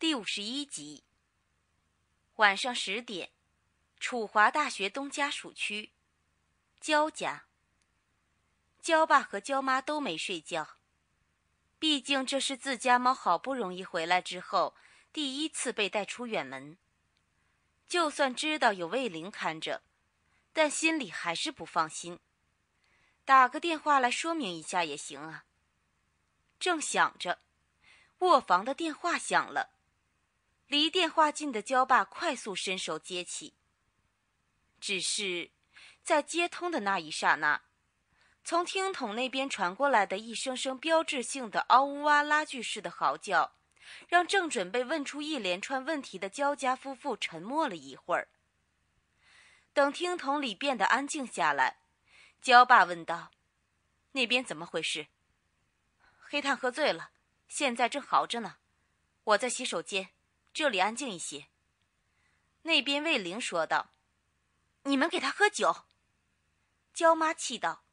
第五十一集，晚上十点，楚华大学东家属区，焦家。焦爸和焦妈都没睡觉，毕竟这是自家猫好不容易回来之后第一次被带出远门。就算知道有魏玲看着，但心里还是不放心，打个电话来说明一下也行啊。正想着，卧房的电话响了。离电话近的焦爸快速伸手接起，只是在接通的那一刹那，从听筒那边传过来的一声声标志性的“嗷呜哇啦”锯式的嚎叫，让正准备问出一连串问题的焦家夫妇沉默了一会儿。等听筒里变得安静下来，焦爸问道：“那边怎么回事？黑炭喝醉了，现在正嚎着呢，我在洗手间。”这里安静一些。”那边魏玲说道，“你们给他喝酒。”娇妈气道，“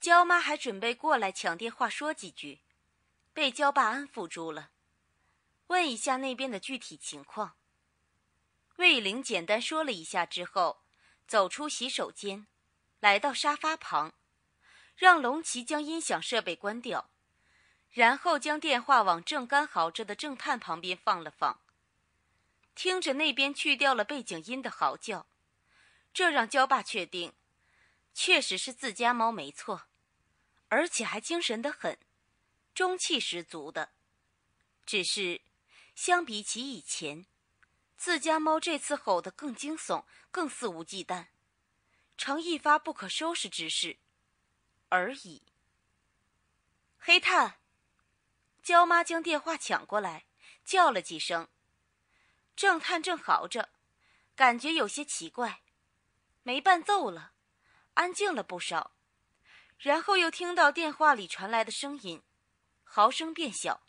娇妈还准备过来抢电话说几句，被娇爸安抚住了。”问一下那边的具体情况。魏玲简单说了一下之后，走出洗手间，来到沙发旁，让龙奇将音响设备关掉。然后将电话往正干嚎着的正探旁边放了放，听着那边去掉了背景音的嚎叫，这让焦爸确定，确实是自家猫没错，而且还精神得很，中气十足的。只是，相比起以前，自家猫这次吼得更惊悚，更肆无忌惮，成一发不可收拾之势，而已。黑炭。娇妈将电话抢过来，叫了几声。正探正嚎着，感觉有些奇怪，没伴奏了，安静了不少。然后又听到电话里传来的声音，嚎声变小。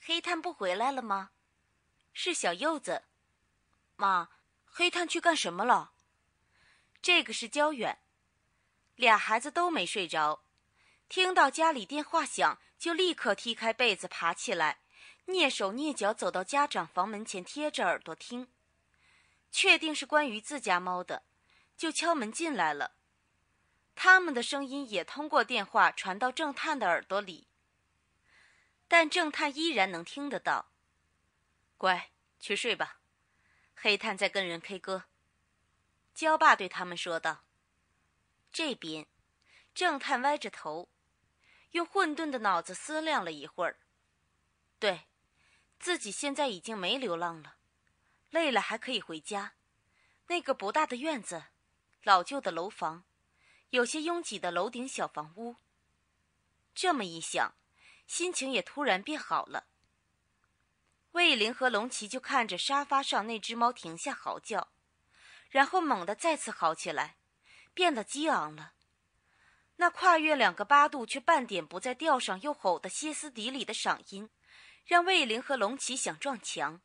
黑探不回来了吗？是小柚子。妈，黑探去干什么了？这个是焦远，俩孩子都没睡着，听到家里电话响。就立刻踢开被子，爬起来，蹑手蹑脚走到家长房门前，贴着耳朵听，确定是关于自家猫的，就敲门进来了。他们的声音也通过电话传到正探的耳朵里，但正探依然能听得到。乖，去睡吧。黑探在跟人 K 歌。焦爸对他们说道。这边，正探歪着头。用混沌的脑子思量了一会儿，对，自己现在已经没流浪了，累了还可以回家。那个不大的院子，老旧的楼房，有些拥挤的楼顶小房屋。这么一想，心情也突然变好了。魏玲和龙奇就看着沙发上那只猫停下嚎叫，然后猛地再次嚎起来，变得激昂了。那跨越两个八度却半点不在调上，又吼得歇斯底里的嗓音，让魏玲和龙骑想撞墙。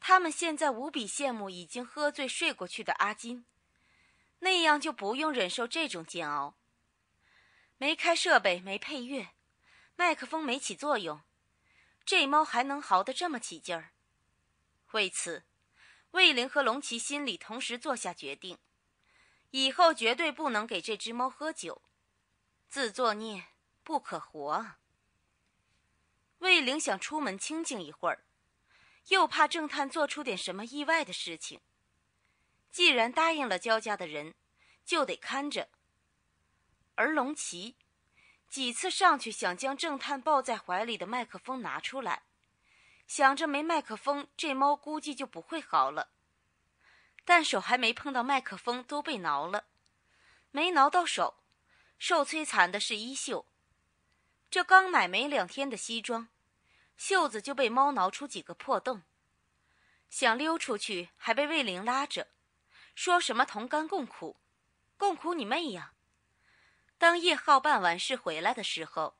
他们现在无比羡慕已经喝醉睡过去的阿金，那样就不用忍受这种煎熬。没开设备，没配乐，麦克风没起作用，这猫还能嚎得这么起劲儿？为此，魏玲和龙骑心里同时做下决定。以后绝对不能给这只猫喝酒，自作孽不可活。魏玲想出门清静一会儿，又怕郑探做出点什么意外的事情。既然答应了焦家的人，就得看着。而龙骑几次上去想将正探抱在怀里的麦克风拿出来，想着没麦克风，这猫估计就不会嚎了。但手还没碰到麦克风，都被挠了。没挠到手，受摧残的是衣袖。这刚买没两天的西装，袖子就被猫挠出几个破洞。想溜出去，还被魏玲拉着，说什么同甘共苦，共苦你妹呀！当叶浩办完事回来的时候，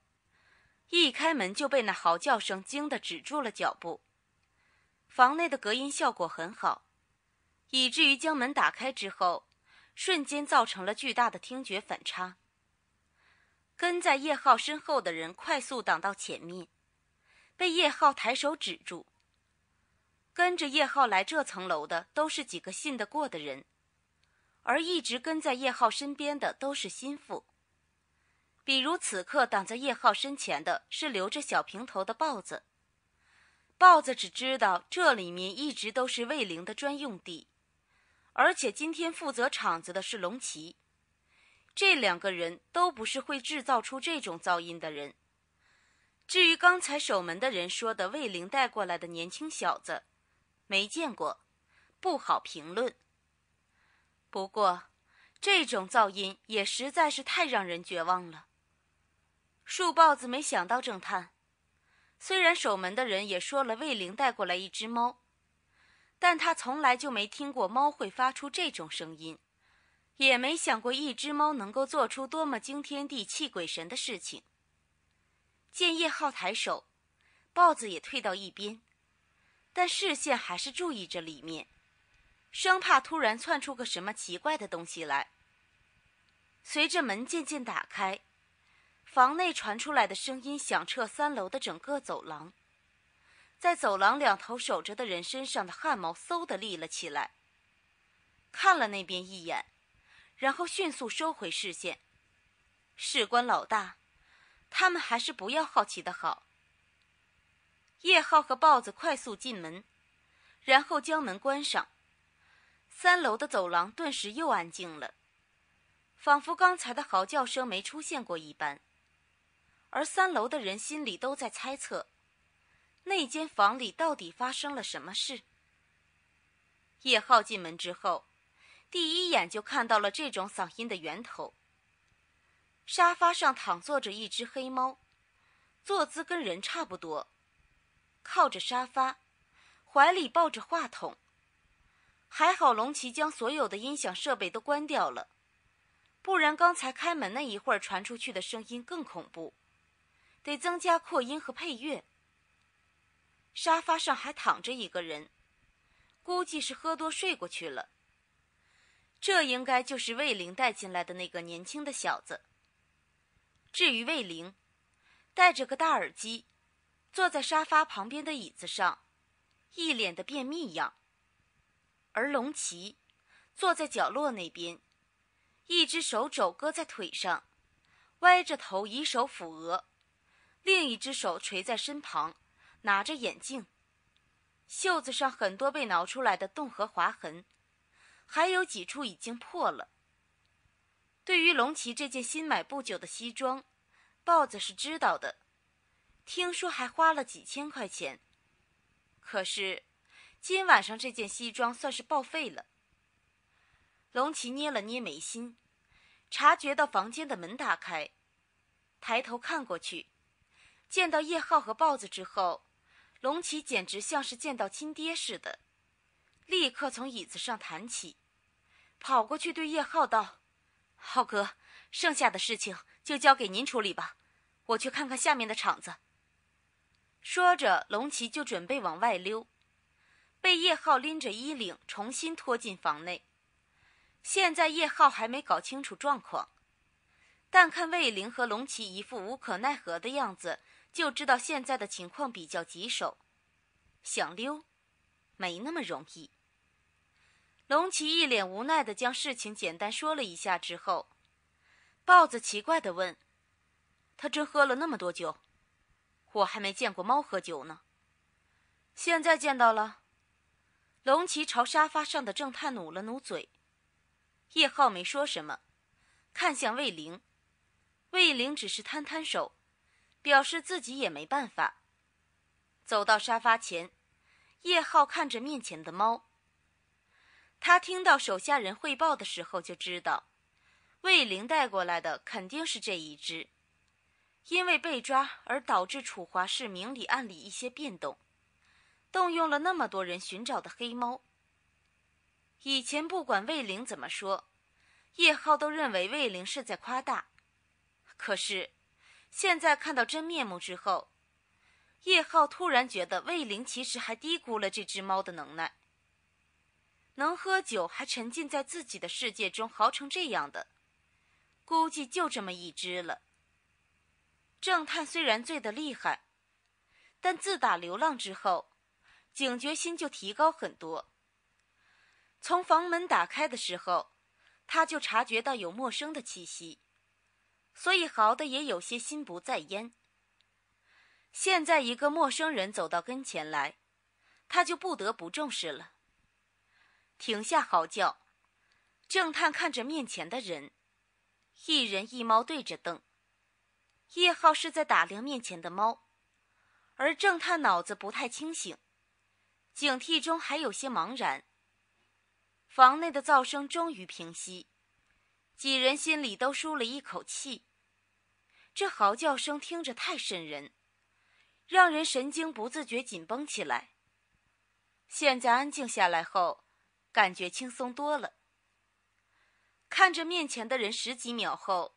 一开门就被那嚎叫声惊得止住了脚步。房内的隔音效果很好。以至于将门打开之后，瞬间造成了巨大的听觉反差。跟在叶浩身后的人快速挡到前面，被叶浩抬手止住。跟着叶浩来这层楼的都是几个信得过的人，而一直跟在叶浩身边的都是心腹。比如此刻挡在叶浩身前的是留着小平头的豹子。豹子只知道这里面一直都是魏玲的专用地。而且今天负责厂子的是龙骑，这两个人都不是会制造出这种噪音的人。至于刚才守门的人说的魏玲带过来的年轻小子，没见过，不好评论。不过，这种噪音也实在是太让人绝望了。树豹子没想到，正探，虽然守门的人也说了魏玲带过来一只猫。但他从来就没听过猫会发出这种声音，也没想过一只猫能够做出多么惊天地泣鬼神的事情。见叶浩抬手，豹子也退到一边，但视线还是注意着里面，生怕突然窜出个什么奇怪的东西来。随着门渐渐打开，房内传出来的声音响彻三楼的整个走廊。在走廊两头守着的人身上的汗毛嗖的立了起来，看了那边一眼，然后迅速收回视线。事关老大，他们还是不要好奇的好。叶浩和豹子快速进门，然后将门关上。三楼的走廊顿时又安静了，仿佛刚才的嚎叫声没出现过一般。而三楼的人心里都在猜测。那间房里到底发生了什么事？叶浩进门之后，第一眼就看到了这种嗓音的源头。沙发上躺坐着一只黑猫，坐姿跟人差不多，靠着沙发，怀里抱着话筒。还好龙骑将所有的音响设备都关掉了，不然刚才开门那一会儿传出去的声音更恐怖，得增加扩音和配乐。沙发上还躺着一个人，估计是喝多睡过去了。这应该就是魏玲带进来的那个年轻的小子。至于魏玲，戴着个大耳机，坐在沙发旁边的椅子上，一脸的便秘样。而龙崎坐在角落那边，一只手肘搁在腿上，歪着头，以手抚额，另一只手垂在身旁。拿着眼镜，袖子上很多被挠出来的洞和划痕，还有几处已经破了。对于龙奇这件新买不久的西装，豹子是知道的，听说还花了几千块钱。可是，今晚上这件西装算是报废了。龙奇捏了捏眉心，察觉到房间的门打开，抬头看过去，见到叶浩和豹子之后。龙奇简直像是见到亲爹似的，立刻从椅子上弹起，跑过去对叶浩道：“浩哥，剩下的事情就交给您处理吧，我去看看下面的场子。”说着，龙奇就准备往外溜，被叶浩拎着衣领重新拖进房内。现在叶浩还没搞清楚状况，但看魏玲和龙奇一副无可奈何的样子。就知道现在的情况比较棘手，想溜，没那么容易。龙奇一脸无奈的将事情简单说了一下之后，豹子奇怪的问：“他真喝了那么多酒，我还没见过猫喝酒呢。”现在见到了。龙奇朝沙发上的正太努了努嘴。叶浩没说什么，看向魏玲，魏玲只是摊摊手。表示自己也没办法。走到沙发前，叶浩看着面前的猫。他听到手下人汇报的时候就知道，魏玲带过来的肯定是这一只，因为被抓而导致楚华市明里暗里一些变动，动用了那么多人寻找的黑猫。以前不管魏玲怎么说，叶浩都认为魏玲是在夸大，可是。现在看到真面目之后，叶浩突然觉得魏玲其实还低估了这只猫的能耐。能喝酒还沉浸在自己的世界中嚎成这样的，估计就这么一只了。正探虽然醉得厉害，但自打流浪之后，警觉心就提高很多。从房门打开的时候，他就察觉到有陌生的气息。所以嚎的也有些心不在焉。现在一个陌生人走到跟前来，他就不得不重视了。停下嚎叫，正探看着面前的人，一人一猫对着瞪。叶浩是在打量面前的猫，而正探脑子不太清醒，警惕中还有些茫然。房内的噪声终于平息。几人心里都舒了一口气。这嚎叫声听着太瘆人，让人神经不自觉紧绷起来。现在安静下来后，感觉轻松多了。看着面前的人十几秒后，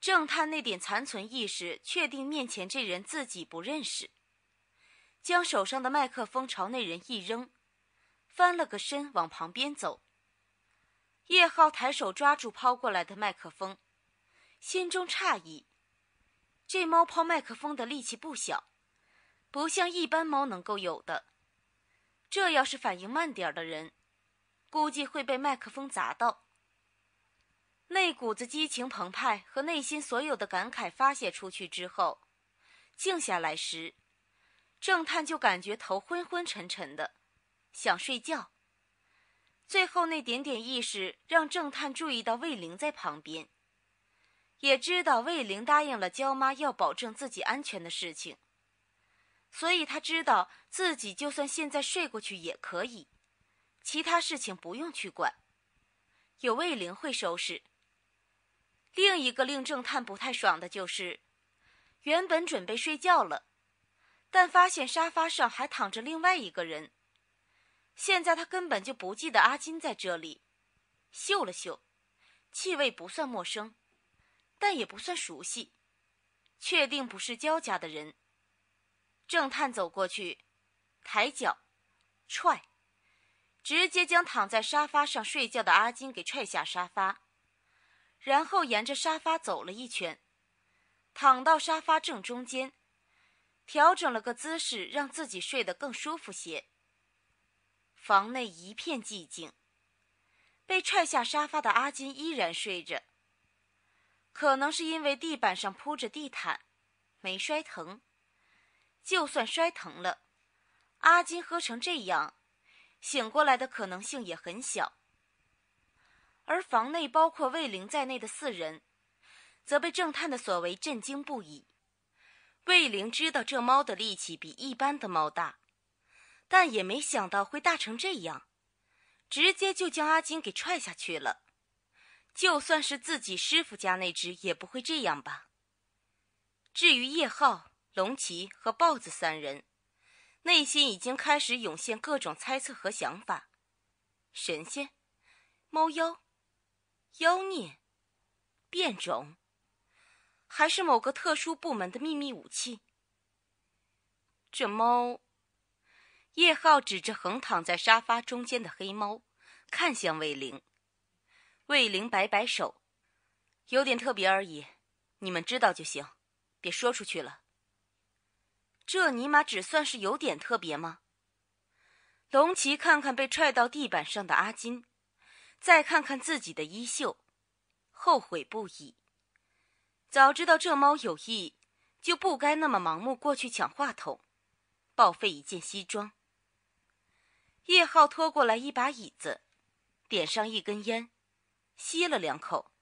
正探那点残存意识，确定面前这人自己不认识，将手上的麦克风朝那人一扔，翻了个身往旁边走。叶浩抬手抓住抛过来的麦克风，心中诧异：这猫抛麦克风的力气不小，不像一般猫能够有的。这要是反应慢点儿的人，估计会被麦克风砸到。那股子激情澎湃和内心所有的感慨发泄出去之后，静下来时，正探就感觉头昏昏沉沉的，想睡觉。最后那点点意识让郑探注意到魏玲在旁边，也知道魏玲答应了娇妈要保证自己安全的事情，所以他知道自己就算现在睡过去也可以，其他事情不用去管，有魏玲会收拾。另一个令正探不太爽的就是，原本准备睡觉了，但发现沙发上还躺着另外一个人。现在他根本就不记得阿金在这里。嗅了嗅，气味不算陌生，但也不算熟悉，确定不是焦家的人。正探走过去，抬脚踹，直接将躺在沙发上睡觉的阿金给踹下沙发，然后沿着沙发走了一圈，躺到沙发正中间，调整了个姿势，让自己睡得更舒服些。房内一片寂静。被踹下沙发的阿金依然睡着。可能是因为地板上铺着地毯，没摔疼。就算摔疼了，阿金喝成这样，醒过来的可能性也很小。而房内包括魏玲在内的四人，则被正探的所为震惊不已。魏玲知道这猫的力气比一般的猫大。但也没想到会大成这样，直接就将阿金给踹下去了。就算是自己师傅家那只，也不会这样吧？至于叶浩、龙骑和豹子三人，内心已经开始涌现各种猜测和想法：神仙、猫妖、妖孽、变种，还是某个特殊部门的秘密武器？这猫……叶浩指着横躺在沙发中间的黑猫，看向魏玲。魏玲摆摆手：“有点特别而已，你们知道就行，别说出去了。”这尼玛只算是有点特别吗？龙骑看看被踹到地板上的阿金，再看看自己的衣袖，后悔不已。早知道这猫有意，就不该那么盲目过去抢话筒，报废一件西装。叶浩拖过来一把椅子，点上一根烟，吸了两口，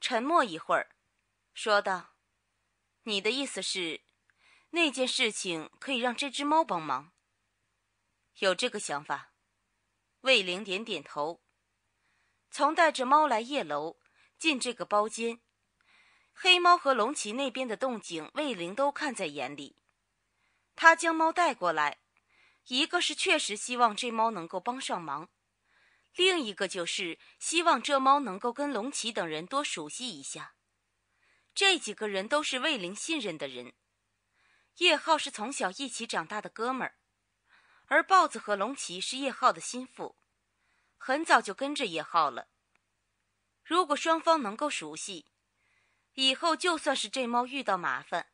沉默一会儿，说道：“你的意思是，那件事情可以让这只猫帮忙？”有这个想法，魏玲点点头。从带着猫来夜楼，进这个包间，黑猫和龙骑那边的动静，魏玲都看在眼里。他将猫带过来。一个是确实希望这猫能够帮上忙，另一个就是希望这猫能够跟龙奇等人多熟悉一下。这几个人都是魏玲信任的人，叶浩是从小一起长大的哥们儿，而豹子和龙奇是叶浩的心腹，很早就跟着叶浩了。如果双方能够熟悉，以后就算是这猫遇到麻烦，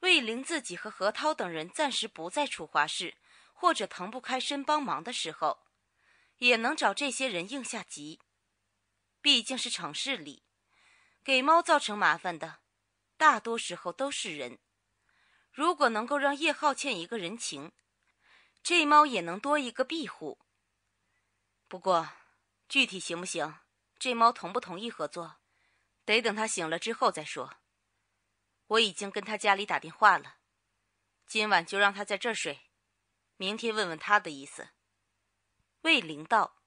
魏玲自己和何涛等人暂时不在楚华市。或者腾不开身帮忙的时候，也能找这些人应下急。毕竟是城市里，给猫造成麻烦的，大多时候都是人。如果能够让叶浩欠一个人情，这猫也能多一个庇护。不过，具体行不行，这猫同不同意合作，得等它醒了之后再说。我已经跟他家里打电话了，今晚就让他在这儿睡。明天问问他的意思。魏玲道：“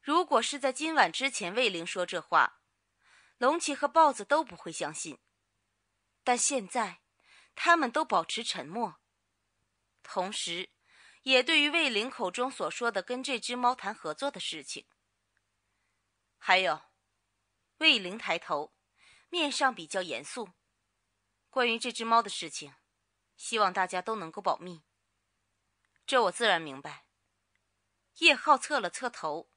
如果是在今晚之前，魏玲说这话，龙七和豹子都不会相信。但现在，他们都保持沉默，同时，也对于魏玲口中所说的跟这只猫谈合作的事情，还有，魏玲抬头，面上比较严肃。关于这只猫的事情，希望大家都能够保密。”这我自然明白。叶浩侧了侧头，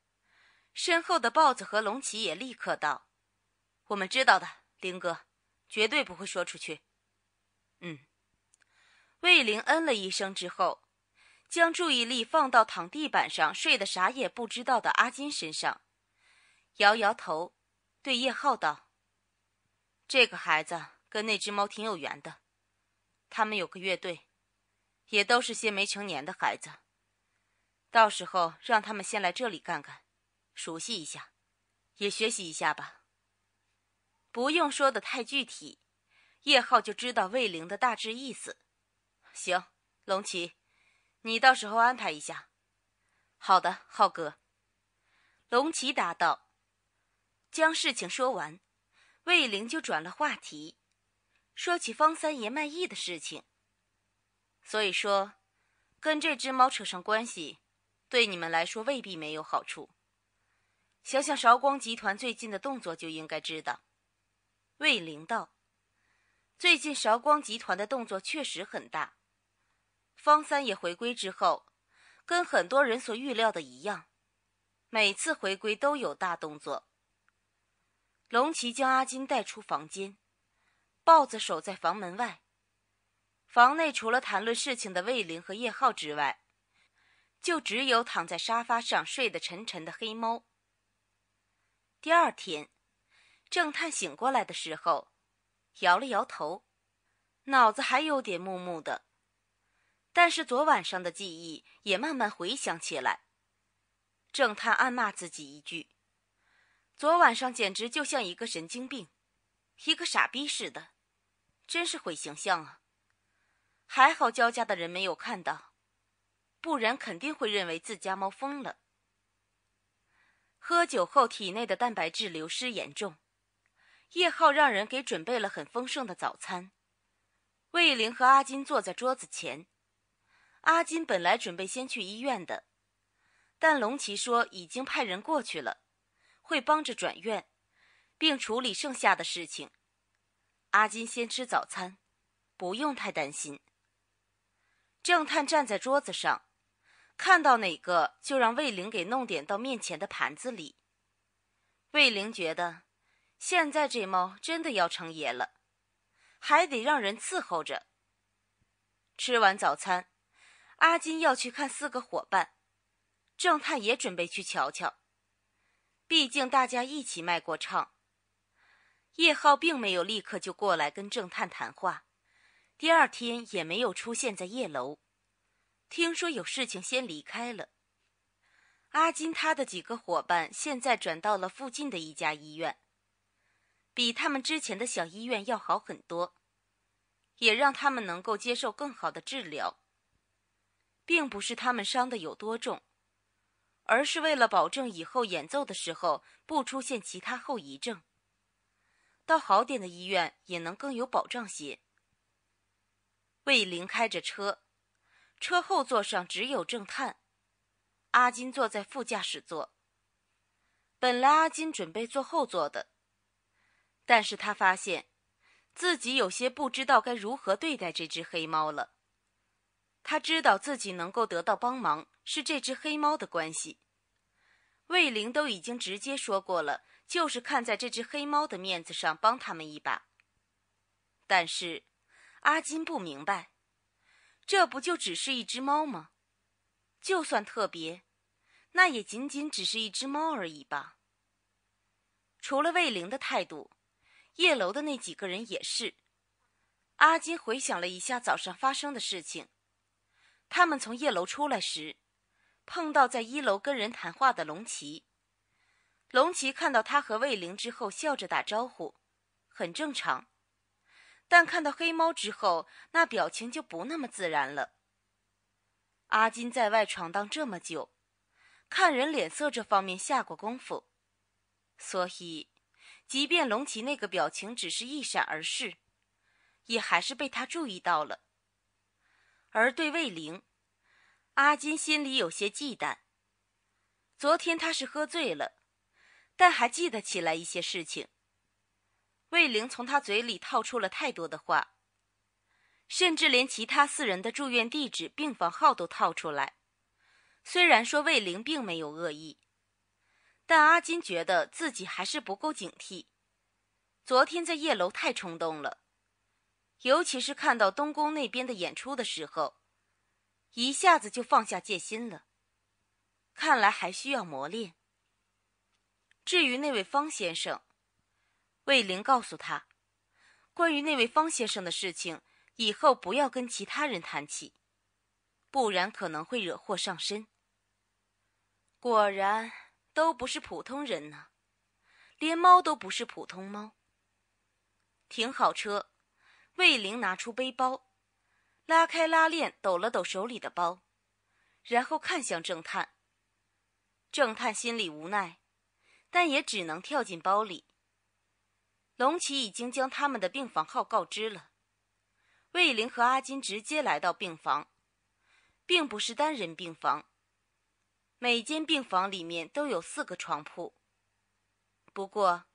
身后的豹子和龙骑也立刻道：“我们知道的，林哥，绝对不会说出去。”嗯。魏玲嗯了一声之后，将注意力放到躺地板上睡得啥也不知道的阿金身上，摇摇头，对叶浩道：“这个孩子跟那只猫挺有缘的，他们有个乐队。”也都是些没成年的孩子，到时候让他们先来这里干干，熟悉一下，也学习一下吧。不用说的太具体，叶浩就知道魏玲的大致意思。行，龙奇，你到时候安排一下。好的，浩哥。龙奇答道，将事情说完，魏玲就转了话题，说起方三爷卖艺的事情。所以说，跟这只猫扯上关系，对你们来说未必没有好处。想想韶光集团最近的动作，就应该知道。魏灵道，最近韶光集团的动作确实很大。方三爷回归之后，跟很多人所预料的一样，每次回归都有大动作。龙奇将阿金带出房间，豹子守在房门外。房内除了谈论事情的魏林和叶浩之外，就只有躺在沙发上睡得沉沉的黑猫。第二天，正探醒过来的时候，摇了摇头，脑子还有点木木的，但是昨晚上的记忆也慢慢回想起来。正探暗骂自己一句：“昨晚上简直就像一个神经病，一个傻逼似的，真是毁形象啊！”还好焦家的人没有看到，不然肯定会认为自家猫疯了。喝酒后体内的蛋白质流失严重，叶浩让人给准备了很丰盛的早餐。魏玲和阿金坐在桌子前，阿金本来准备先去医院的，但龙琪说已经派人过去了，会帮着转院，并处理剩下的事情。阿金先吃早餐，不用太担心。正探站在桌子上，看到哪个就让魏玲给弄点到面前的盘子里。魏玲觉得，现在这猫真的要成爷了，还得让人伺候着。吃完早餐，阿金要去看四个伙伴，正探也准备去瞧瞧。毕竟大家一起卖过唱。叶浩并没有立刻就过来跟正探谈话。第二天也没有出现在夜楼，听说有事情先离开了。阿金他的几个伙伴现在转到了附近的一家医院，比他们之前的小医院要好很多，也让他们能够接受更好的治疗。并不是他们伤的有多重，而是为了保证以后演奏的时候不出现其他后遗症。到好点的医院也能更有保障些。魏玲开着车，车后座上只有正探，阿金坐在副驾驶座。本来阿金准备坐后座的，但是他发现，自己有些不知道该如何对待这只黑猫了。他知道自己能够得到帮忙是这只黑猫的关系，魏玲都已经直接说过了，就是看在这只黑猫的面子上帮他们一把，但是。阿金不明白，这不就只是一只猫吗？就算特别，那也仅仅只是一只猫而已吧。除了魏玲的态度，夜楼的那几个人也是。阿金回想了一下早上发生的事情，他们从夜楼出来时，碰到在一楼跟人谈话的龙奇。龙奇看到他和魏玲之后，笑着打招呼，很正常。但看到黑猫之后，那表情就不那么自然了。阿金在外闯荡这么久，看人脸色这方面下过功夫，所以，即便龙骑那个表情只是一闪而逝，也还是被他注意到了。而对魏玲，阿金心里有些忌惮。昨天他是喝醉了，但还记得起来一些事情。魏玲从他嘴里套出了太多的话，甚至连其他四人的住院地址、病房号都套出来。虽然说魏玲并没有恶意，但阿金觉得自己还是不够警惕。昨天在夜楼太冲动了，尤其是看到东宫那边的演出的时候，一下子就放下戒心了。看来还需要磨练。至于那位方先生……魏玲告诉他，关于那位方先生的事情，以后不要跟其他人谈起，不然可能会惹祸上身。果然，都不是普通人呢，连猫都不是普通猫。停好车，魏玲拿出背包，拉开拉链，抖了抖手里的包，然后看向正探。正探心里无奈，但也只能跳进包里。龙崎已经将他们的病房号告知了，魏玲和阿金直接来到病房，并不是单人病房。每间病房里面都有四个床铺。不过，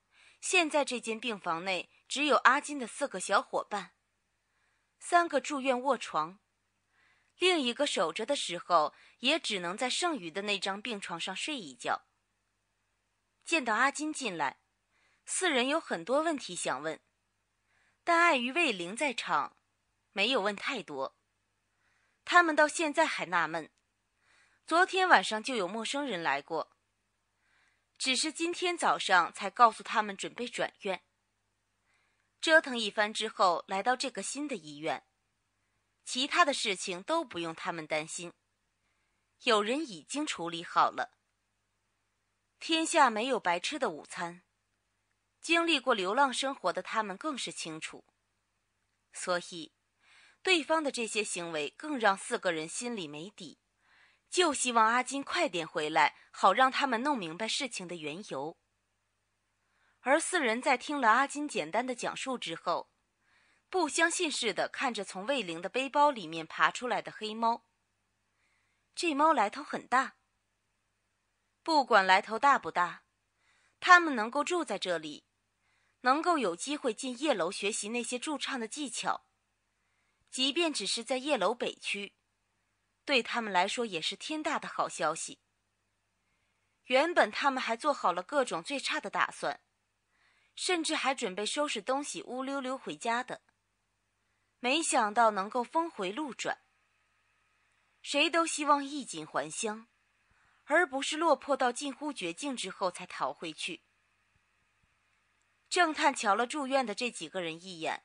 现在这间病房内只有阿金的四个小伙伴，三个住院卧床，另一个守着的时候也只能在剩余的那张病床上睡一觉。见到阿金进来。四人有很多问题想问，但碍于魏玲在场，没有问太多。他们到现在还纳闷，昨天晚上就有陌生人来过，只是今天早上才告诉他们准备转院。折腾一番之后，来到这个新的医院，其他的事情都不用他们担心，有人已经处理好了。天下没有白吃的午餐。经历过流浪生活的他们更是清楚，所以对方的这些行为更让四个人心里没底，就希望阿金快点回来，好让他们弄明白事情的缘由。而四人在听了阿金简单的讲述之后，不相信似的看着从魏玲的背包里面爬出来的黑猫。这猫来头很大，不管来头大不大，他们能够住在这里。能够有机会进夜楼学习那些驻唱的技巧，即便只是在夜楼北区，对他们来说也是天大的好消息。原本他们还做好了各种最差的打算，甚至还准备收拾东西乌溜溜回家的，没想到能够峰回路转。谁都希望衣锦还乡，而不是落魄到近乎绝境之后才逃回去。郑探瞧了住院的这几个人一眼。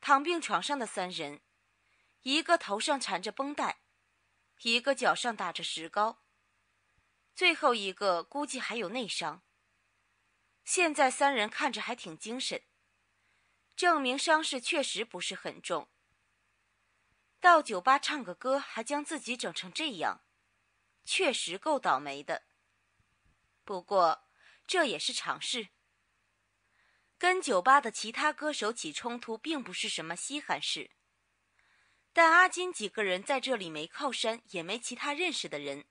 躺病床上的三人，一个头上缠着绷带，一个脚上打着石膏，最后一个估计还有内伤。现在三人看着还挺精神，证明伤势确实不是很重。到酒吧唱个歌，还将自己整成这样，确实够倒霉的。不过这也是常事。跟酒吧的其他歌手起冲突并不是什么稀罕事，但阿金几个人在这里没靠山，也没其他认识的人，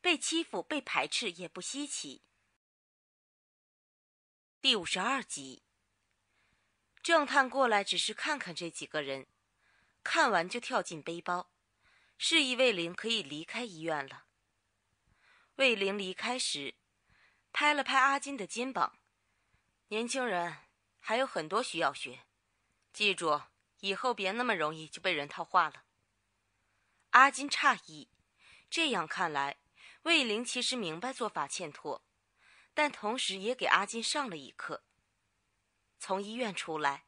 被欺负、被排斥也不稀奇。第五十二集，正探过来只是看看这几个人，看完就跳进背包，示意魏玲可以离开医院了。魏玲离开时，拍了拍阿金的肩膀。年轻人还有很多需要学，记住以后别那么容易就被人套话了。阿金诧异，这样看来，魏玲其实明白做法欠妥，但同时也给阿金上了一课。从医院出来，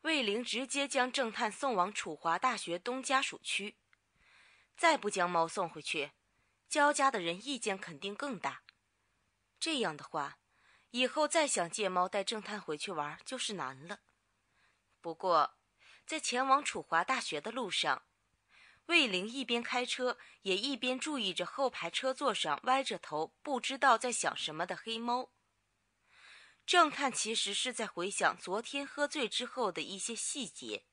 魏玲直接将正探送往楚华大学东家属区，再不将猫送回去，焦家的人意见肯定更大。这样的话。以后再想借猫带正探回去玩就是难了。不过，在前往楚华大学的路上，魏玲一边开车，也一边注意着后排车座上歪着头、不知道在想什么的黑猫。正探其实是在回想昨天喝醉之后的一些细节，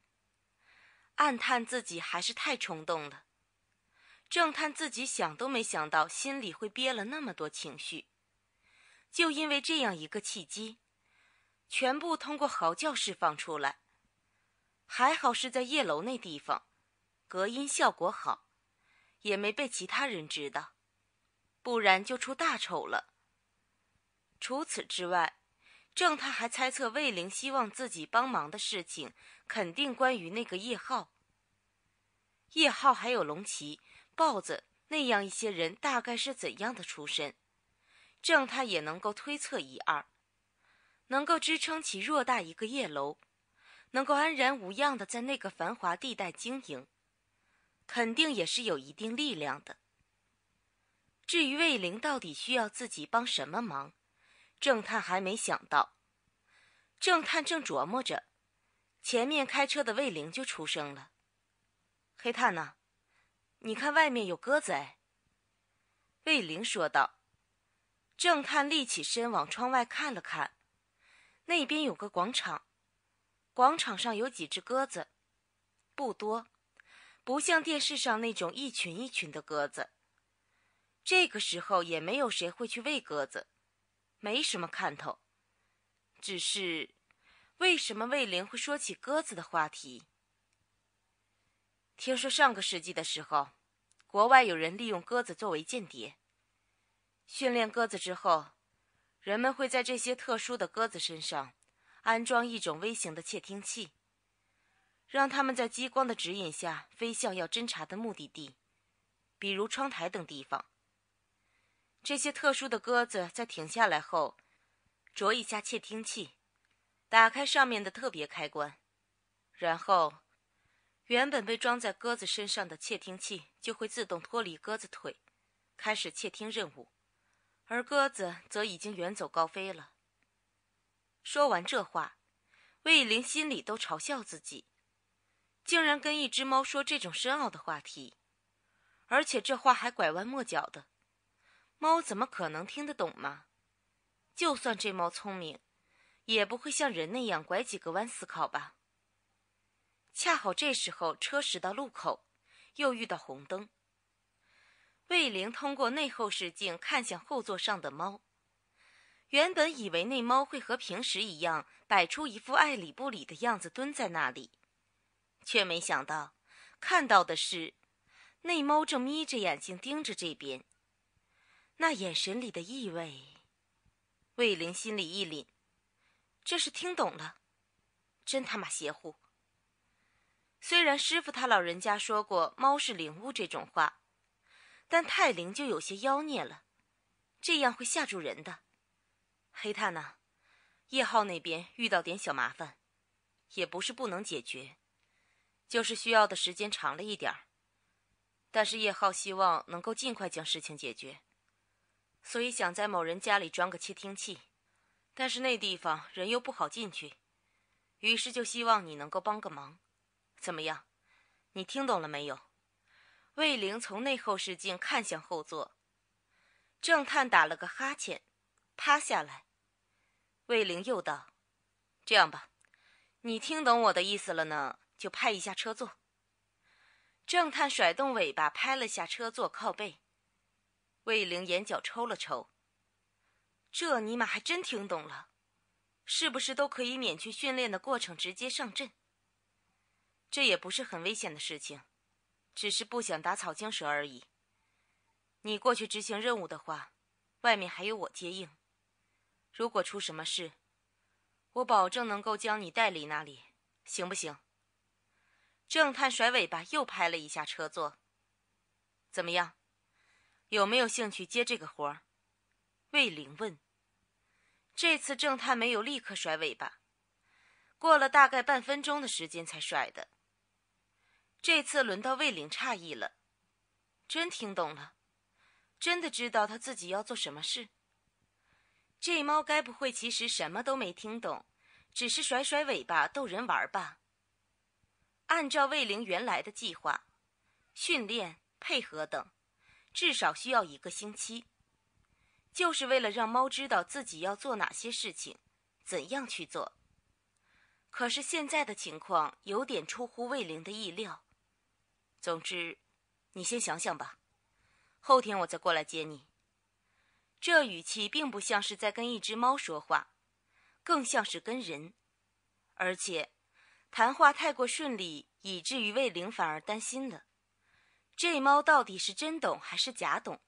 暗叹自己还是太冲动了。正探自己想都没想到，心里会憋了那么多情绪。就因为这样一个契机，全部通过嚎叫释放出来。还好是在夜楼那地方，隔音效果好，也没被其他人知道，不然就出大丑了。除此之外，正太还猜测魏玲希望自己帮忙的事情，肯定关于那个叶浩、叶浩还有龙骑、豹子那样一些人大概是怎样的出身。正探也能够推测一二，能够支撑起偌大一个夜楼，能够安然无恙的在那个繁华地带经营，肯定也是有一定力量的。至于魏玲到底需要自己帮什么忙，正探还没想到。正探正琢磨着，前面开车的魏玲就出声了：“黑炭呐，你看外面有鸽子。”哎。”魏玲说道。郑探立起身，往窗外看了看，那边有个广场，广场上有几只鸽子，不多，不像电视上那种一群一群的鸽子。这个时候也没有谁会去喂鸽子，没什么看头。只是，为什么魏玲会说起鸽子的话题？听说上个世纪的时候，国外有人利用鸽子作为间谍。训练鸽子之后，人们会在这些特殊的鸽子身上安装一种微型的窃听器，让它们在激光的指引下飞向要侦查的目的地，比如窗台等地方。这些特殊的鸽子在停下来后，啄一下窃听器，打开上面的特别开关，然后，原本被装在鸽子身上的窃听器就会自动脱离鸽子腿，开始窃听任务。而鸽子则已经远走高飞了。说完这话，魏玲心里都嘲笑自己，竟然跟一只猫说这种深奥的话题，而且这话还拐弯抹角的，猫怎么可能听得懂吗？就算这猫聪明，也不会像人那样拐几个弯思考吧。恰好这时候车驶到路口，又遇到红灯。魏玲通过内后视镜看向后座上的猫，原本以为那猫会和平时一样摆出一副爱理不理的样子蹲在那里，却没想到看到的是，那猫正眯着眼睛盯着这边，那眼神里的意味，魏玲心里一凛，这是听懂了，真他妈邪乎。虽然师傅他老人家说过猫是领悟这种话。但泰灵就有些妖孽了，这样会吓住人的。黑塔娜，叶浩那边遇到点小麻烦，也不是不能解决，就是需要的时间长了一点儿。但是叶浩希望能够尽快将事情解决，所以想在某人家里装个窃听器，但是那地方人又不好进去，于是就希望你能够帮个忙。怎么样？你听懂了没有？魏玲从内后视镜看向后座，郑探打了个哈欠，趴下来。魏玲又道：“这样吧，你听懂我的意思了呢，就拍一下车座。”郑探甩动尾巴拍了下车座靠背，魏玲眼角抽了抽。这尼玛还真听懂了，是不是都可以免去训练的过程直接上阵？这也不是很危险的事情。只是不想打草惊蛇而已。你过去执行任务的话，外面还有我接应。如果出什么事，我保证能够将你带离那里，行不行？正探甩尾巴，又拍了一下车座。怎么样？有没有兴趣接这个活？魏玲问。这次正探没有立刻甩尾巴，过了大概半分钟的时间才甩的。这次轮到魏玲诧异了，真听懂了，真的知道他自己要做什么事。这猫该不会其实什么都没听懂，只是甩甩尾巴逗人玩吧？按照魏玲原来的计划，训练、配合等，至少需要一个星期，就是为了让猫知道自己要做哪些事情，怎样去做。可是现在的情况有点出乎魏玲的意料。总之，你先想想吧，后天我再过来接你。这语气并不像是在跟一只猫说话，更像是跟人。而且，谈话太过顺利，以至于魏玲反而担心了：这猫到底是真懂还是假懂？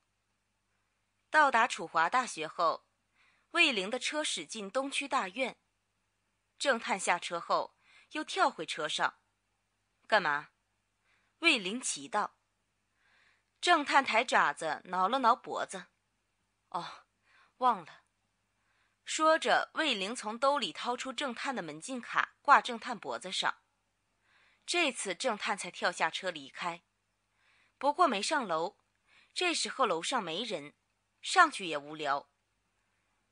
到达楚华大学后，魏玲的车驶进东区大院，郑探下车后又跳回车上，干嘛？魏玲奇道：“郑探抬爪子挠了挠脖子，哦，忘了。”说着，魏玲从兜里掏出郑探的门禁卡，挂郑探脖子上。这次郑探才跳下车离开，不过没上楼。这时候楼上没人，上去也无聊。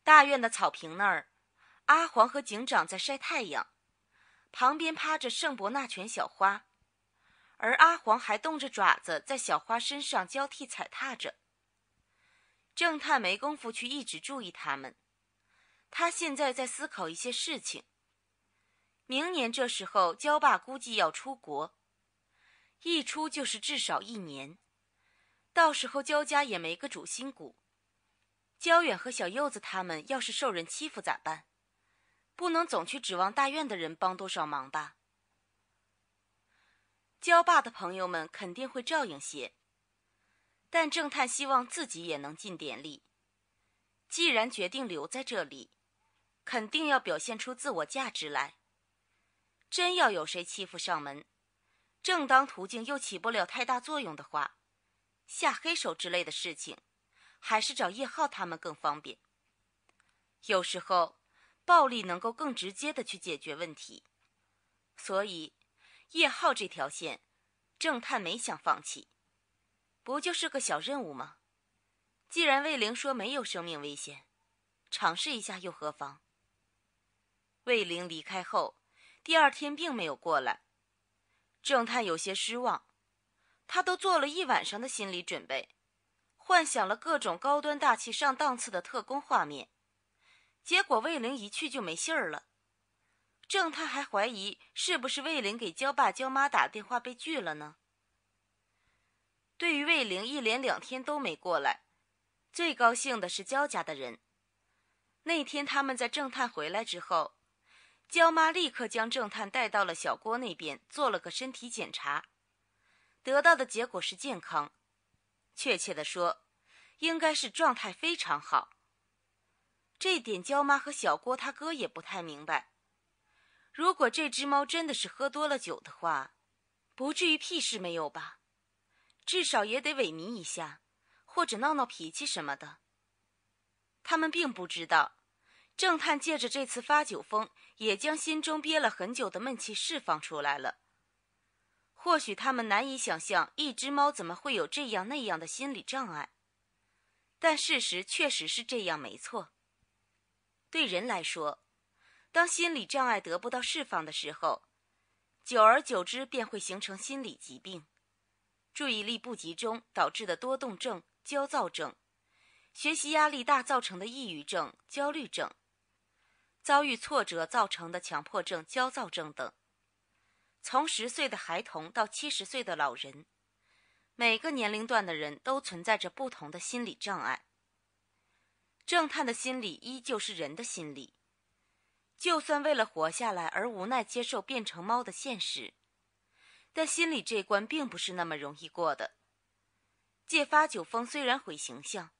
大院的草坪那儿，阿黄和警长在晒太阳，旁边趴着圣伯纳犬小花。而阿黄还动着爪子，在小花身上交替踩踏着。正太没工夫去一直注意他们，他现在在思考一些事情。明年这时候，焦爸估计要出国，一出就是至少一年，到时候焦家也没个主心骨。焦远和小柚子他们要是受人欺负咋办？不能总去指望大院的人帮多少忙吧。交坝的朋友们肯定会照应些，但郑探希望自己也能尽点力。既然决定留在这里，肯定要表现出自我价值来。真要有谁欺负上门，正当途径又起不了太大作用的话，下黑手之类的事情，还是找叶浩他们更方便。有时候，暴力能够更直接的去解决问题，所以。叶浩这条线，正探没想放弃，不就是个小任务吗？既然魏玲说没有生命危险，尝试一下又何妨？魏玲离开后，第二天并没有过来，正探有些失望。他都做了一晚上的心理准备，幻想了各种高端大气上档次的特工画面，结果魏玲一去就没信儿了。正探还怀疑是不是魏玲给焦爸焦妈打电话被拒了呢。对于魏玲一连两天都没过来，最高兴的是焦家的人。那天他们在正探回来之后，焦妈立刻将正探带到了小郭那边做了个身体检查，得到的结果是健康，确切的说，应该是状态非常好。这点焦妈和小郭他哥也不太明白。如果这只猫真的是喝多了酒的话，不至于屁事没有吧？至少也得萎靡一下，或者闹闹脾气什么的。他们并不知道，正探借着这次发酒疯，也将心中憋了很久的闷气释放出来了。或许他们难以想象，一只猫怎么会有这样那样的心理障碍，但事实确实是这样，没错。对人来说。当心理障碍得不到释放的时候，久而久之便会形成心理疾病，注意力不集中导致的多动症、焦躁症，学习压力大造成的抑郁症、焦虑症，遭遇挫折造成的强迫症、焦躁症等。从十岁的孩童到七十岁的老人，每个年龄段的人都存在着不同的心理障碍。正探的心理依旧是人的心理。就算为了活下来而无奈接受变成猫的现实，但心里这关并不是那么容易过的。借发酒疯虽然毁形象，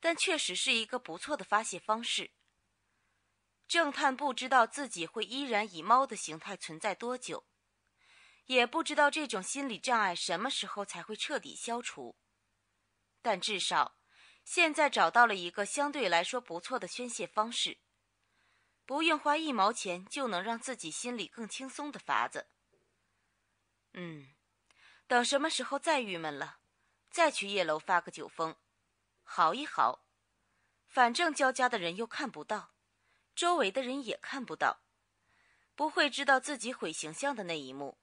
但确实是一个不错的发泄方式。正探不知道自己会依然以猫的形态存在多久，也不知道这种心理障碍什么时候才会彻底消除，但至少现在找到了一个相对来说不错的宣泄方式。不用花一毛钱就能让自己心里更轻松的法子。嗯，等什么时候再郁闷了，再去夜楼发个酒疯，嚎一嚎。反正焦家的人又看不到，周围的人也看不到，不会知道自己毁形象的那一幕。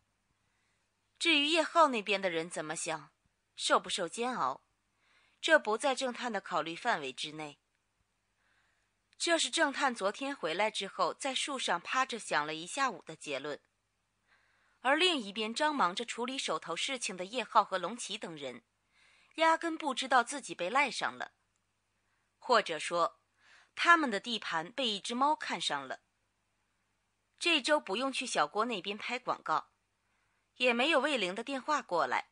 至于叶浩那边的人怎么想，受不受煎熬，这不在正探的考虑范围之内。这是郑探昨天回来之后，在树上趴着想了一下午的结论。而另一边，张忙着处理手头事情的叶浩和龙奇等人，压根不知道自己被赖上了，或者说，他们的地盘被一只猫看上了。这周不用去小郭那边拍广告，也没有魏玲的电话过来，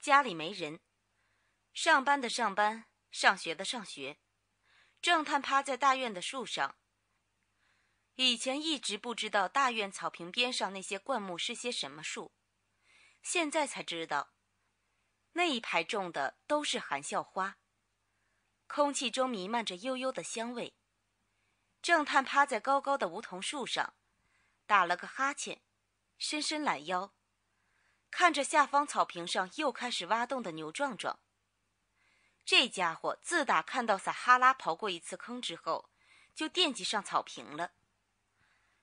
家里没人，上班的上班，上学的上学。正探趴在大院的树上。以前一直不知道大院草坪边上那些灌木是些什么树，现在才知道，那一排种的都是含笑花。空气中弥漫着幽幽的香味。正探趴在高高的梧桐树上，打了个哈欠，伸伸懒腰，看着下方草坪上又开始挖洞的牛壮壮。这家伙自打看到撒哈拉刨过一次坑之后，就惦记上草坪了。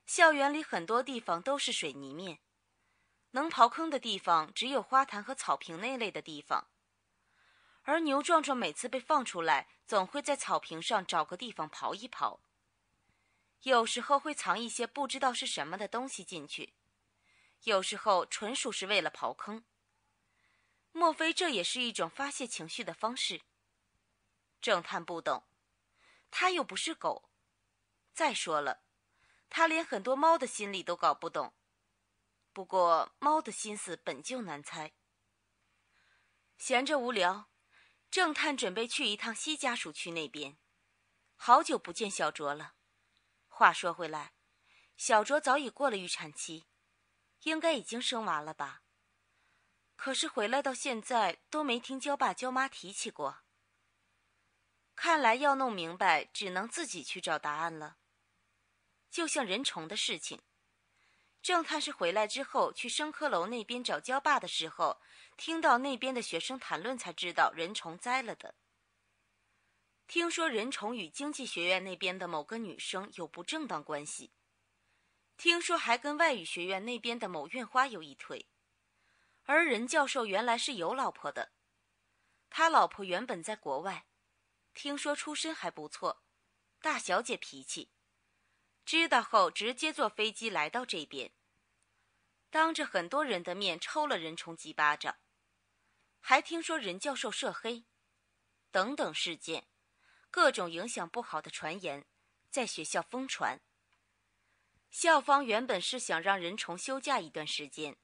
校园里很多地方都是水泥面，能刨坑的地方只有花坛和草坪那类的地方。而牛壮壮每次被放出来，总会在草坪上找个地方刨一刨，有时候会藏一些不知道是什么的东西进去，有时候纯属是为了刨坑。莫非这也是一种发泄情绪的方式？正探不懂，他又不是狗。再说了，他连很多猫的心理都搞不懂。不过猫的心思本就难猜。闲着无聊，正探准备去一趟西家属区那边。好久不见小卓了。话说回来，小卓早已过了预产期，应该已经生娃了吧？可是回来到现在都没听娇爸娇妈提起过。看来要弄明白，只能自己去找答案了。就像任虫的事情，郑探是回来之后去生科楼那边找焦爸的时候，听到那边的学生谈论，才知道任虫栽了的。听说任虫与经济学院那边的某个女生有不正当关系，听说还跟外语学院那边的某院花有一腿，而任教授原来是有老婆的，他老婆原本在国外。听说出身还不错，大小姐脾气。知道后直接坐飞机来到这边，当着很多人的面抽了任崇几巴掌，还听说任教授涉黑，等等事件，各种影响不好的传言在学校疯传。校方原本是想让任崇休假一段时间，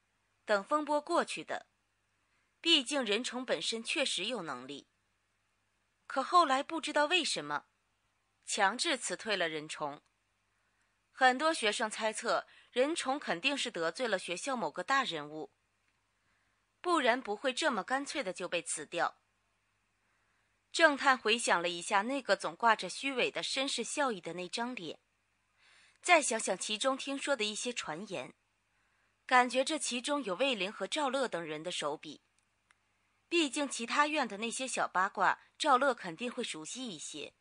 等风波过去的，毕竟任崇本身确实有能力。可后来不知道为什么，强制辞退了任崇。很多学生猜测，任崇肯定是得罪了学校某个大人物，不然不会这么干脆的就被辞掉。正探回想了一下那个总挂着虚伪的绅士笑意的那张脸，再想想其中听说的一些传言，感觉这其中有魏玲和赵乐等人的手笔。毕竟，其他院的那些小八卦，赵乐肯定会熟悉一些。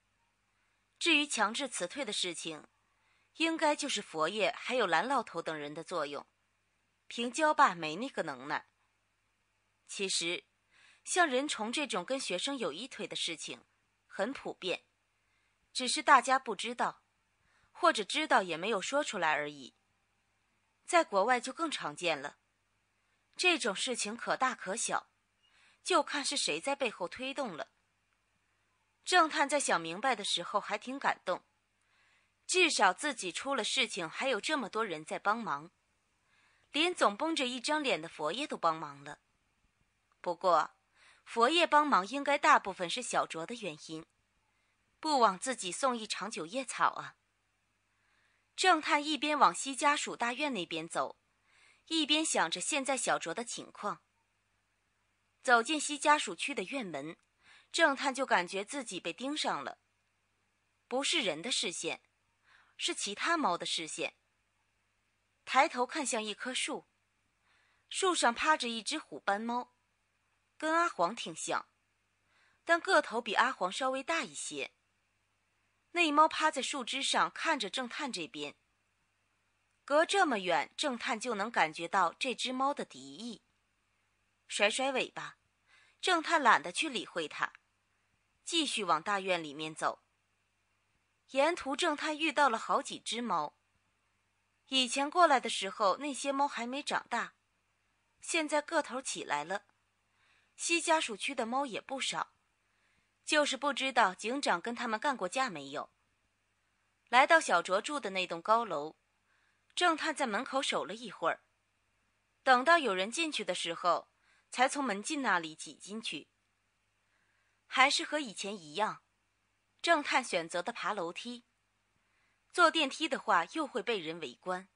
至于强制辞退的事情，应该就是佛爷还有蓝老头等人的作用，凭焦爸没那个能耐。其实，像任崇这种跟学生有一腿的事情，很普遍，只是大家不知道，或者知道也没有说出来而已。在国外就更常见了，这种事情可大可小。就看是谁在背后推动了。正探在想明白的时候还挺感动，至少自己出了事情还有这么多人在帮忙，连总绷着一张脸的佛爷都帮忙了。不过，佛爷帮忙应该大部分是小卓的原因，不枉自己送一场九叶草啊。正探一边往西家属大院那边走，一边想着现在小卓的情况。走进西家属区的院门，郑探就感觉自己被盯上了。不是人的视线，是其他猫的视线。抬头看向一棵树，树上趴着一只虎斑猫，跟阿黄挺像，但个头比阿黄稍微大一些。那猫趴在树枝上看着郑探这边，隔这么远，正探就能感觉到这只猫的敌意。甩甩尾巴，正太懒得去理会它，继续往大院里面走。沿途正太遇到了好几只猫。以前过来的时候，那些猫还没长大，现在个头起来了。西家属区的猫也不少，就是不知道警长跟他们干过架没有。来到小卓住的那栋高楼，正太在门口守了一会儿，等到有人进去的时候。才从门禁那里挤进去，还是和以前一样，正探选择的爬楼梯。坐电梯的话，又会被人围观，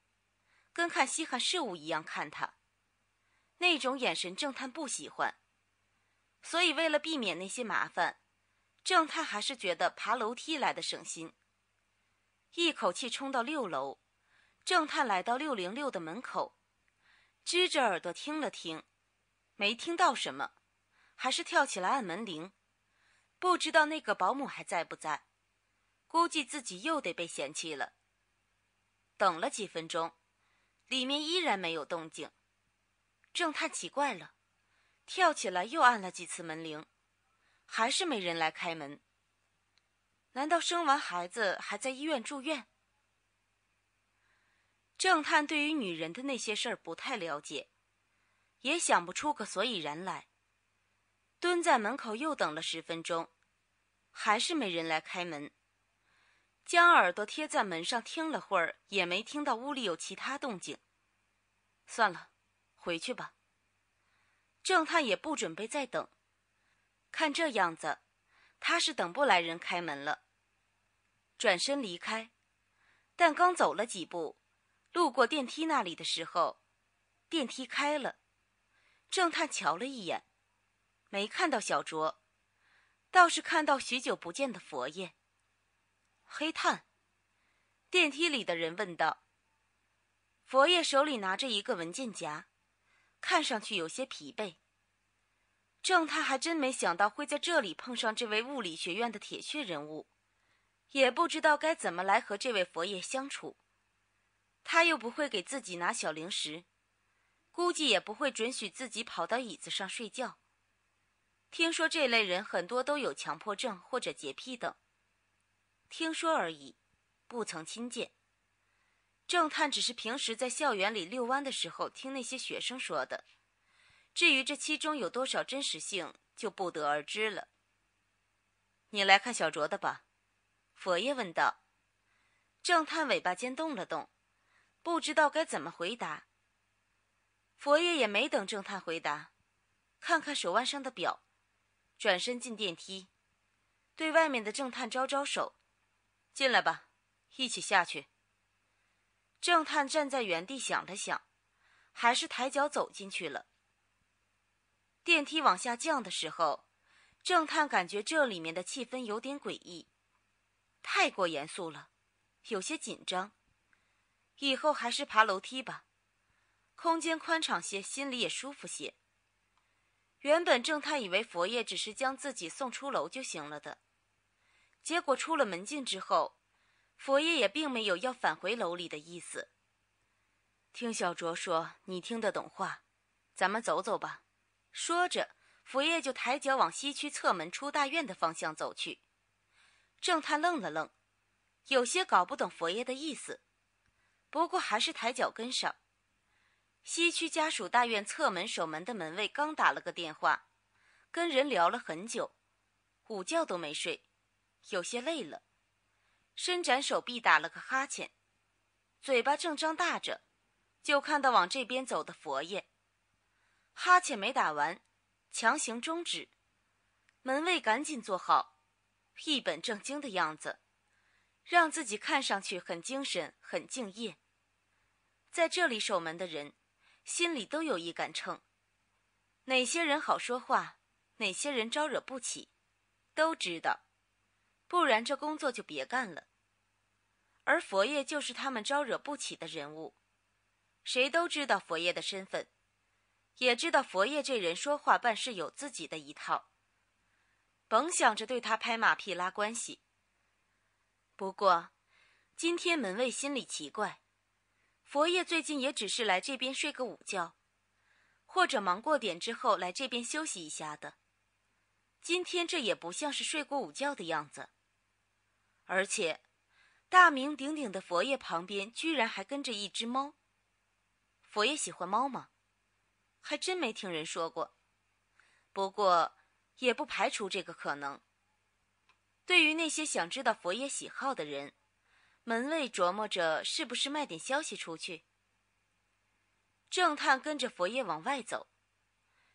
跟看稀罕事物一样看他，那种眼神正探不喜欢。所以为了避免那些麻烦，正探还是觉得爬楼梯来的省心。一口气冲到六楼，正探来到六零六的门口，支着耳朵听了听。没听到什么，还是跳起来按门铃。不知道那个保姆还在不在，估计自己又得被嫌弃了。等了几分钟，里面依然没有动静，正探奇怪了，跳起来又按了几次门铃，还是没人来开门。难道生完孩子还在医院住院？正探对于女人的那些事儿不太了解。也想不出个所以然来，蹲在门口又等了十分钟，还是没人来开门。将耳朵贴在门上听了会儿，也没听到屋里有其他动静。算了，回去吧。正太也不准备再等，看这样子，他是等不来人开门了。转身离开，但刚走了几步，路过电梯那里的时候，电梯开了。正探瞧了一眼，没看到小卓，倒是看到许久不见的佛爷。黑炭，电梯里的人问道。佛爷手里拿着一个文件夹，看上去有些疲惫。正探还真没想到会在这里碰上这位物理学院的铁血人物，也不知道该怎么来和这位佛爷相处，他又不会给自己拿小零食。估计也不会准许自己跑到椅子上睡觉。听说这类人很多都有强迫症或者洁癖等。听说而已，不曾亲见。郑探只是平时在校园里遛弯的时候听那些学生说的，至于这其中有多少真实性，就不得而知了。你来看小卓的吧，佛爷问道。郑探尾巴尖动了动，不知道该怎么回答。佛爷也没等正探回答，看看手腕上的表，转身进电梯，对外面的正探招招手：“进来吧，一起下去。”正探站在原地想了想，还是抬脚走进去了。电梯往下降的时候，正探感觉这里面的气氛有点诡异，太过严肃了，有些紧张。以后还是爬楼梯吧。空间宽敞些，心里也舒服些。原本正太以为佛爷只是将自己送出楼就行了的，结果出了门禁之后，佛爷也并没有要返回楼里的意思。听小卓说，你听得懂话，咱们走走吧。说着，佛爷就抬脚往西区侧门出大院的方向走去。正太愣了愣，有些搞不懂佛爷的意思，不过还是抬脚跟上。西区家属大院侧门守门的门卫刚打了个电话，跟人聊了很久，午觉都没睡，有些累了，伸展手臂打了个哈欠，嘴巴正张大着，就看到往这边走的佛爷。哈欠没打完，强行终止，门卫赶紧坐好，一本正经的样子，让自己看上去很精神、很敬业。在这里守门的人。心里都有一杆秤，哪些人好说话，哪些人招惹不起，都知道，不然这工作就别干了。而佛爷就是他们招惹不起的人物，谁都知道佛爷的身份，也知道佛爷这人说话办事有自己的一套，甭想着对他拍马屁拉关系。不过，今天门卫心里奇怪。佛爷最近也只是来这边睡个午觉，或者忙过点之后来这边休息一下的。今天这也不像是睡过午觉的样子。而且，大名鼎鼎的佛爷旁边居然还跟着一只猫。佛爷喜欢猫吗？还真没听人说过。不过，也不排除这个可能。对于那些想知道佛爷喜好的人。门卫琢磨着是不是卖点消息出去。正探跟着佛爷往外走，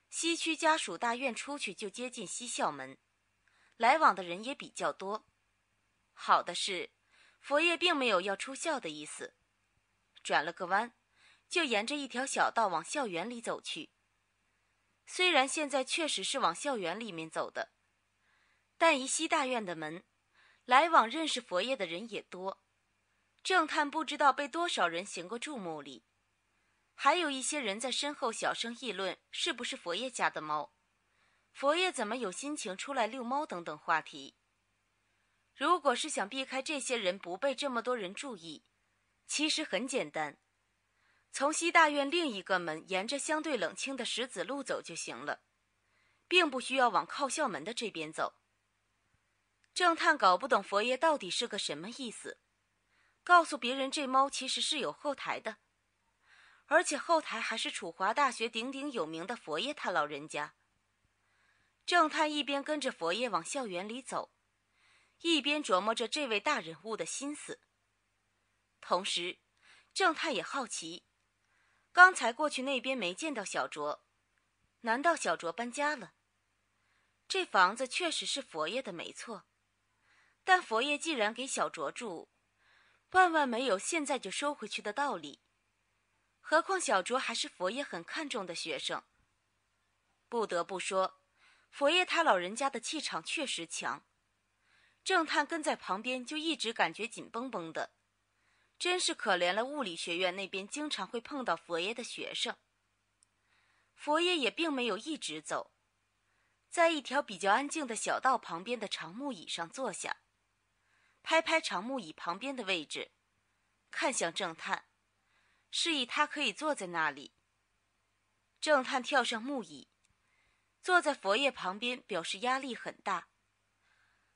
西区家属大院出去就接近西校门，来往的人也比较多。好的是，佛爷并没有要出校的意思，转了个弯，就沿着一条小道往校园里走去。虽然现在确实是往校园里面走的，但一西大院的门，来往认识佛爷的人也多。正探不知道被多少人行过注目礼，还有一些人在身后小声议论：“是不是佛爷家的猫？佛爷怎么有心情出来遛猫？”等等话题。如果是想避开这些人，不被这么多人注意，其实很简单，从西大院另一个门沿着相对冷清的石子路走就行了，并不需要往靠校门的这边走。正探搞不懂佛爷到底是个什么意思。告诉别人，这猫其实是有后台的，而且后台还是楚华大学鼎鼎有名的佛爷他老人家。正太一边跟着佛爷往校园里走，一边琢磨着这位大人物的心思。同时，正太也好奇，刚才过去那边没见到小卓，难道小卓搬家了？这房子确实是佛爷的，没错，但佛爷既然给小卓住。万万没有现在就收回去的道理。何况小卓还是佛爷很看重的学生。不得不说，佛爷他老人家的气场确实强。正探跟在旁边就一直感觉紧绷绷的，真是可怜了物理学院那边经常会碰到佛爷的学生。佛爷也并没有一直走，在一条比较安静的小道旁边的长木椅上坐下。拍拍长木椅旁边的位置，看向正探，示意他可以坐在那里。正探跳上木椅，坐在佛爷旁边，表示压力很大。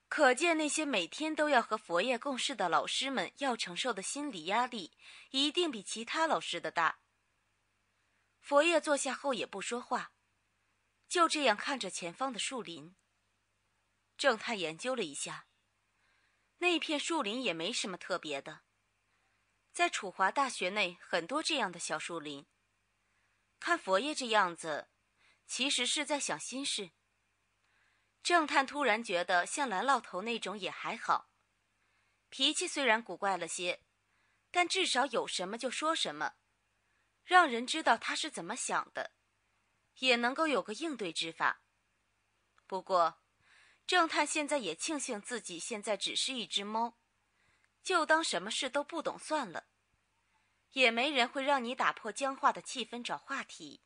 可见那些每天都要和佛爷共事的老师们，要承受的心理压力一定比其他老师的大。佛爷坐下后也不说话，就这样看着前方的树林。正探研究了一下。那片树林也没什么特别的，在楚华大学内很多这样的小树林。看佛爷这样子，其实是在想心事。正探突然觉得，像蓝老头那种也还好，脾气虽然古怪了些，但至少有什么就说什么，让人知道他是怎么想的，也能够有个应对之法。不过……正太现在也庆幸自己现在只是一只猫，就当什么事都不懂算了，也没人会让你打破僵化的气氛找话题。